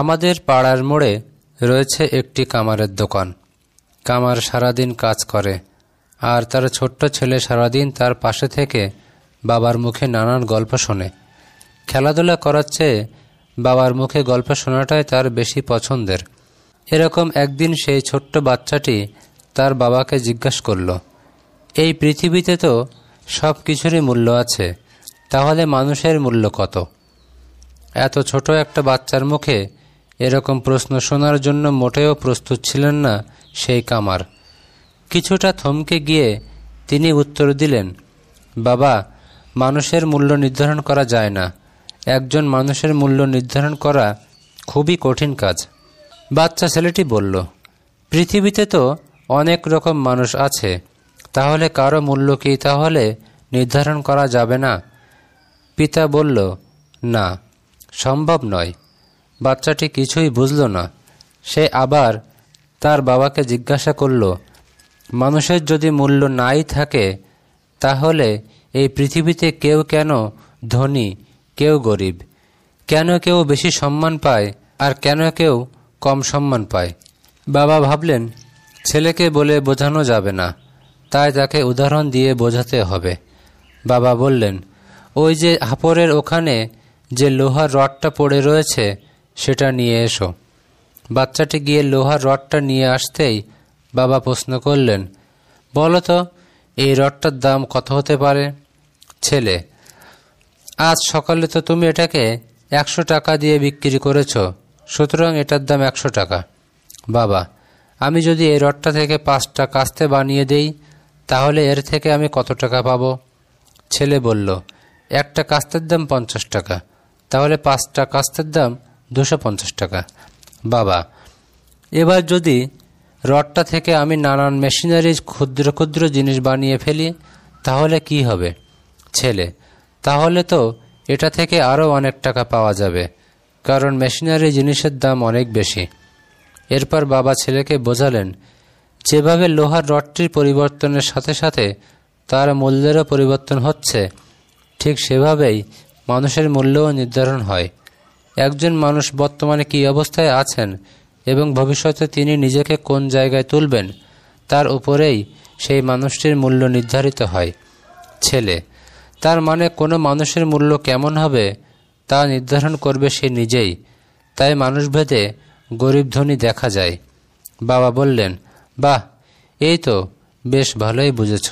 আমাদের পাড়ার মোড়ে রয়েছে একটি কামারের দোকান কামার সারাদিন কাজ করে আর তার ছোট্ট ছেলে সারাদিন তার পাশে থেকে বাবার মুখে নানান গল্প শোনে খেলাধুলা করার চেয়ে বাবার মুখে গল্প শোনাটাই তার বেশি পছন্দের এরকম একদিন সেই ছোট্ট বাচ্চাটি তার বাবাকে জিজ্ঞাসা করল এই পৃথিবীতে তো সব কিছুরই মূল্য আছে তাহলে মানুষের মূল্য কত এত ছোট একটা বাচ্চার মুখে এরকম প্রশ্ন শোনার জন্য মোটেও প্রস্তুত ছিলেন না সেই কামার কিছুটা থমকে গিয়ে তিনি উত্তর দিলেন বাবা মানুষের মূল্য নির্ধারণ করা যায় না একজন মানুষের মূল্য নির্ধারণ করা খুবই কঠিন কাজ বাচ্চা ছেলেটি বলল পৃথিবীতে তো অনেক রকম মানুষ আছে তাহলে কারো মূল্য কি তাহলে নির্ধারণ করা যাবে না পিতা বলল না সম্ভব নয় বাচ্চাটি কিছুই বুঝল না সে আবার তার বাবাকে জিজ্ঞাসা করল মানুষের যদি মূল্য নাই থাকে তাহলে এই পৃথিবীতে কেউ কেন ধনী কেউ গরিব কেন কেউ বেশি সম্মান পায় আর কেন কেউ কম সম্মান পায় বাবা ভাবলেন ছেলেকে বলে বোঝানো যাবে না তাই তাকে উদাহরণ দিয়ে বোঝাতে হবে বাবা বললেন ওই যে হাপরের ওখানে যে লোহার রডটা পড়ে রয়েছে সেটা নিয়ে এসো বাচ্চাটি গিয়ে লোহার রডটা নিয়ে আসতেই বাবা প্রশ্ন করলেন বলো তো এই রডটার দাম কত হতে পারে ছেলে আজ সকালে তো তুমি এটাকে একশো টাকা দিয়ে বিক্রি করেছ সুতরাং এটার দাম একশো টাকা বাবা আমি যদি এই রডটা থেকে পাঁচটা কাস্তে বানিয়ে দেই তাহলে এর থেকে আমি কত টাকা পাব ছেলে বলল একটা কাস্তের দাম পঞ্চাশ টাকা তাহলে পাঁচটা কাস্তের দাম দুশো পঞ্চাশ টাকা বাবা এবার যদি রডটা থেকে আমি নানান মেশিনারি ক্ষুদ্র ক্ষুদ্র জিনিস বানিয়ে ফেলি তাহলে কি হবে ছেলে তাহলে তো এটা থেকে আরও অনেক টাকা পাওয়া যাবে কারণ মেশিনারি জিনিসের দাম অনেক বেশি এরপর বাবা ছেলেকে বোঝালেন যেভাবে লোহার রডটির পরিবর্তনের সাথে সাথে তার মূল্যেরও পরিবর্তন হচ্ছে ঠিক সেভাবেই মানুষের মূল্যও নির্ধারণ হয় একজন মানুষ বর্তমানে কি অবস্থায় আছেন এবং ভবিষ্যতে তিনি নিজেকে কোন জায়গায় তুলবেন তার উপরেই সেই মানুষটির মূল্য নির্ধারিত হয় ছেলে তার মানে কোনো মানুষের মূল্য কেমন হবে তা নির্ধারণ করবে সে নিজেই তাই মানুষভেদে গরিব ধনী দেখা যায় বাবা বললেন বাহ এই তো বেশ ভালোই বুঝেছ